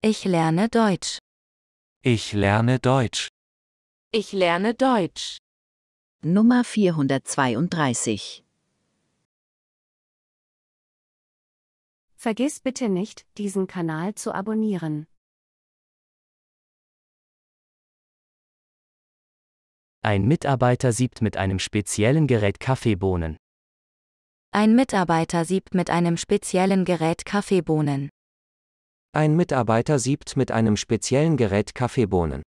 Ich lerne Deutsch. Ich lerne Deutsch. Ich lerne Deutsch. Nummer 432. Vergiss bitte nicht, diesen Kanal zu abonnieren. Ein Mitarbeiter siebt mit einem speziellen Gerät Kaffeebohnen. Ein Mitarbeiter siebt mit einem speziellen Gerät Kaffeebohnen. Ein Mitarbeiter siebt mit einem speziellen Gerät Kaffeebohnen.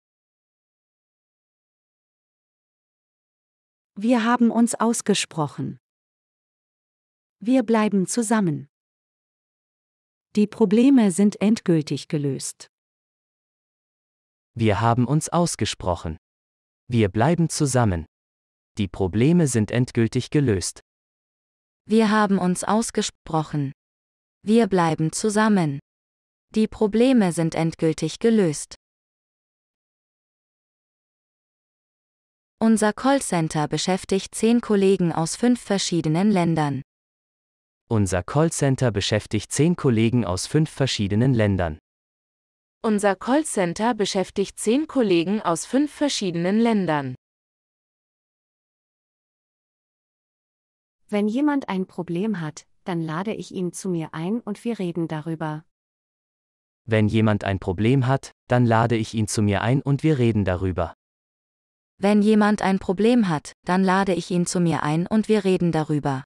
Wir haben uns ausgesprochen. Wir bleiben zusammen. Die Probleme sind endgültig gelöst. Wir haben uns ausgesprochen. Wir bleiben zusammen. Die Probleme sind endgültig gelöst. Wir haben uns ausgesprochen. Wir bleiben zusammen. Die Probleme sind endgültig gelöst. Unser Callcenter beschäftigt zehn Kollegen aus fünf verschiedenen Ländern. Unser Callcenter beschäftigt zehn Kollegen aus fünf verschiedenen Ländern. Unser Callcenter beschäftigt zehn Kollegen aus fünf verschiedenen Ländern. Wenn jemand ein Problem hat, dann lade ich ihn zu mir ein und wir reden darüber. Wenn jemand ein Problem hat, dann lade ich ihn zu mir ein und wir reden darüber. Wenn jemand ein Problem hat, dann lade ich ihn zu mir ein und wir reden darüber.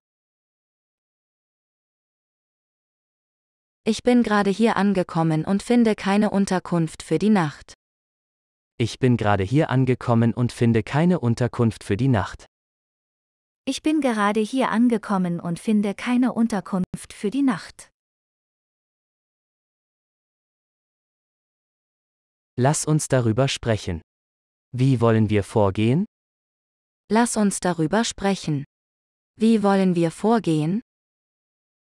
Ich bin gerade hier angekommen und finde keine Unterkunft für die Nacht. Ich bin gerade hier angekommen und finde keine Unterkunft für die Nacht. Ich bin gerade hier angekommen und finde keine Unterkunft für die Nacht. Lass uns darüber sprechen. Wie wollen wir vorgehen? Lass uns darüber sprechen. Wie wollen wir vorgehen?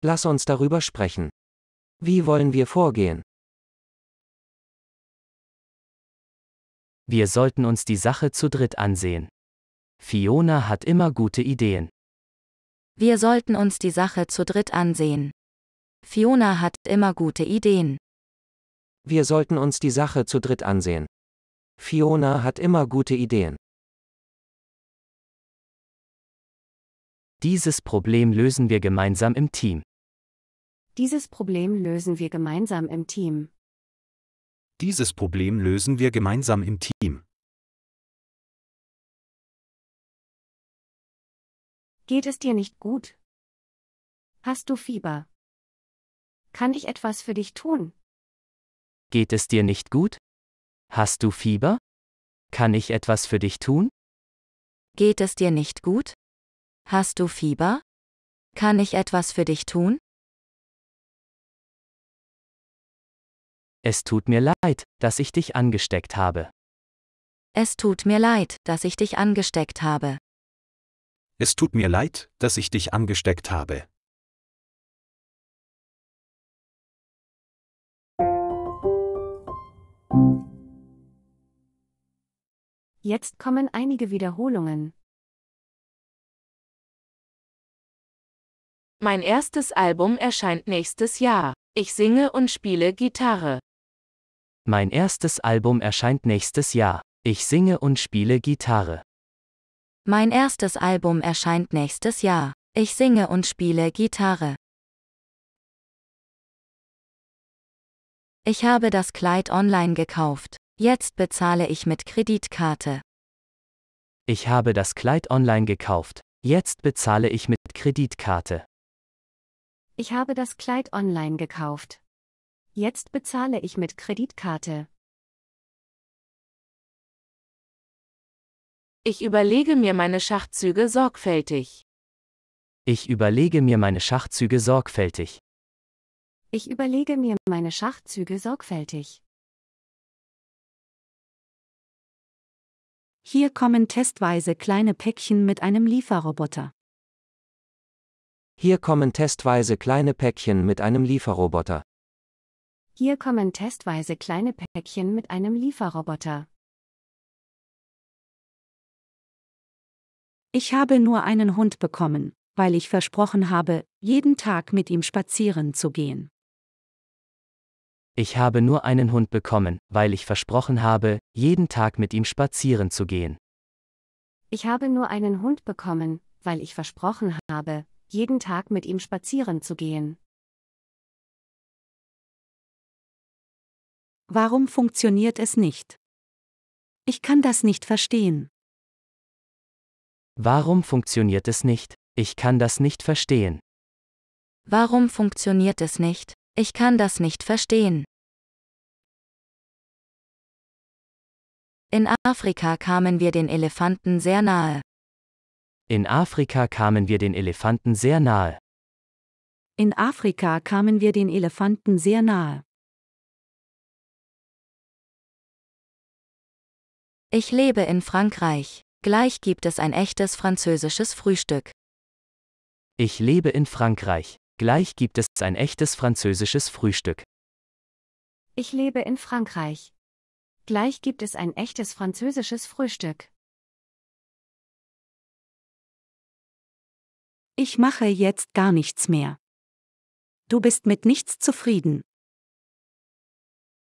Lass uns darüber sprechen. Wie wollen wir vorgehen? Wir sollten uns die Sache zu dritt ansehen. Fiona hat immer gute Ideen. Wir sollten uns die Sache zu dritt ansehen. Fiona hat immer gute Ideen. Wir sollten uns die Sache zu dritt ansehen. Fiona hat immer gute Ideen. Dieses Problem lösen wir gemeinsam im Team. Dieses Problem lösen wir gemeinsam im Team. Dieses Problem lösen wir gemeinsam im Team. Geht es dir nicht gut? Hast du Fieber? Kann ich etwas für dich tun? Geht es dir nicht gut? Hast du Fieber? Kann ich etwas für dich tun? Geht es dir nicht gut? Hast du Fieber? Kann ich etwas für dich tun? Es tut mir leid, dass ich dich angesteckt habe. Es tut mir leid, dass ich dich angesteckt habe. Es tut mir leid, dass ich dich angesteckt habe. Jetzt kommen einige Wiederholungen. Mein erstes Album erscheint nächstes Jahr. Ich singe und spiele Gitarre. Mein erstes Album erscheint nächstes Jahr. Ich singe und spiele Gitarre. Mein erstes Album erscheint nächstes Jahr. Ich singe und spiele Gitarre. Ich habe das Kleid online gekauft. Jetzt bezahle ich mit Kreditkarte. Ich habe das Kleid online gekauft. Jetzt bezahle ich mit Kreditkarte. Ich habe das Kleid online gekauft. Jetzt bezahle ich mit Kreditkarte. Ich überlege mir meine Schachzüge sorgfältig. Ich überlege mir meine Schachzüge sorgfältig. Ich überlege mir meine Schachzüge sorgfältig. Hier kommen testweise kleine Päckchen mit einem Lieferroboter. Hier kommen testweise kleine Päckchen mit einem Lieferroboter. Hier kommen testweise kleine Päckchen mit einem Lieferroboter. Ich habe nur einen Hund bekommen, weil ich versprochen habe, jeden Tag mit ihm spazieren zu gehen. Ich habe nur einen Hund bekommen, weil ich versprochen habe, jeden Tag mit ihm spazieren zu gehen. Ich habe nur einen Hund bekommen, weil ich versprochen habe, jeden Tag mit ihm spazieren zu gehen. Warum funktioniert es nicht? Ich kann das nicht verstehen. Warum funktioniert es nicht? Ich kann das nicht verstehen. Warum funktioniert es nicht? Ich kann das nicht verstehen. In Afrika kamen wir den Elefanten sehr nahe. In Afrika kamen wir den Elefanten sehr nahe. In Afrika kamen wir den Elefanten sehr nahe. Ich lebe in Frankreich. Gleich gibt es ein echtes französisches Frühstück. Ich lebe in Frankreich. Gleich gibt es ein echtes französisches Frühstück. Ich lebe in Frankreich. Gleich gibt es ein echtes französisches Frühstück. Ich mache jetzt gar nichts mehr. Du bist mit nichts zufrieden.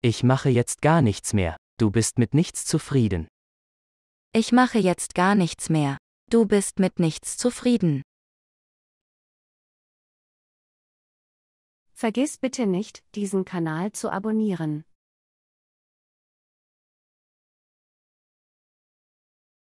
Ich mache jetzt gar nichts mehr. Du bist mit nichts zufrieden. Ich mache jetzt gar nichts mehr. Du bist mit nichts zufrieden. Vergiss bitte nicht, diesen Kanal zu abonnieren.